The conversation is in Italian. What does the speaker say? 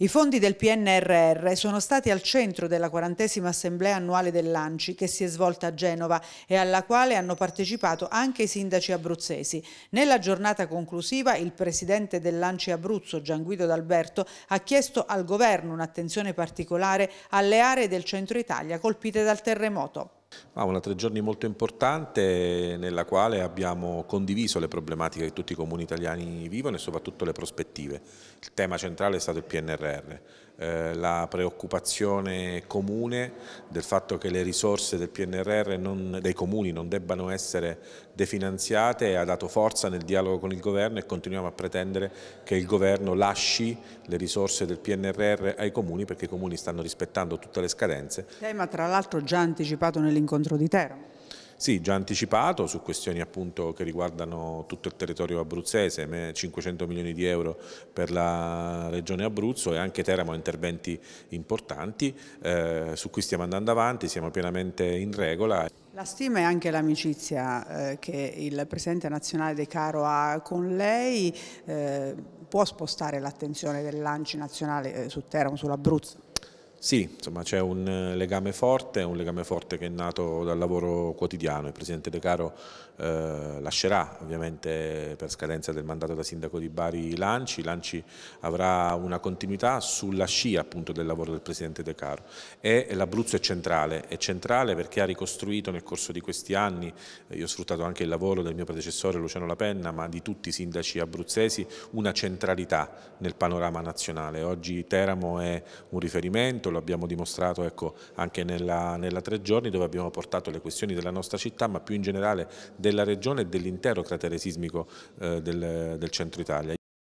I fondi del PNRR sono stati al centro della quarantesima assemblea annuale dell'ANCI che si è svolta a Genova e alla quale hanno partecipato anche i sindaci abruzzesi. Nella giornata conclusiva il presidente dell'ANCI Abruzzo Gianguido D'Alberto ha chiesto al governo un'attenzione particolare alle aree del centro Italia colpite dal terremoto. Ah, una tre giorni molto importante nella quale abbiamo condiviso le problematiche che tutti i comuni italiani vivono e soprattutto le prospettive. Il tema centrale è stato il PNRR. Eh, la preoccupazione comune del fatto che le risorse del PNRR non, dei comuni non debbano essere definanziate ha dato forza nel dialogo con il governo e continuiamo a pretendere che il governo lasci le risorse del PNRR ai comuni perché i comuni stanno rispettando tutte le scadenze. Il tema tra l'altro già anticipato nell'incontro di Teramo. Sì, già anticipato su questioni appunto che riguardano tutto il territorio abruzzese, 500 milioni di euro per la regione Abruzzo e anche Teramo interventi importanti eh, su cui stiamo andando avanti, siamo pienamente in regola. La stima e anche l'amicizia eh, che il Presidente nazionale De Caro ha con lei eh, può spostare l'attenzione dell'Anci nazionale eh, su Teramo, sull'Abruzzo? Sì, insomma c'è un eh, legame forte, un legame forte che è nato dal lavoro quotidiano. Il Presidente De Caro eh, lascerà ovviamente per scadenza del mandato da Sindaco di Bari Lanci. Lanci avrà una continuità sulla scia appunto del lavoro del Presidente De Caro. E l'Abruzzo è centrale, è centrale perché ha ricostruito nel corso di questi anni, eh, io ho sfruttato anche il lavoro del mio predecessore Luciano Lapenna, ma di tutti i sindaci abruzzesi, una centralità nel panorama nazionale. Oggi Teramo è un riferimento progetto, lo abbiamo dimostrato ecco, anche nella, nella, Tre Giorni dove abbiamo portato le questioni della nostra città ma più in generale della regione e dell'intero cratere sismico eh, del, del centro Italia.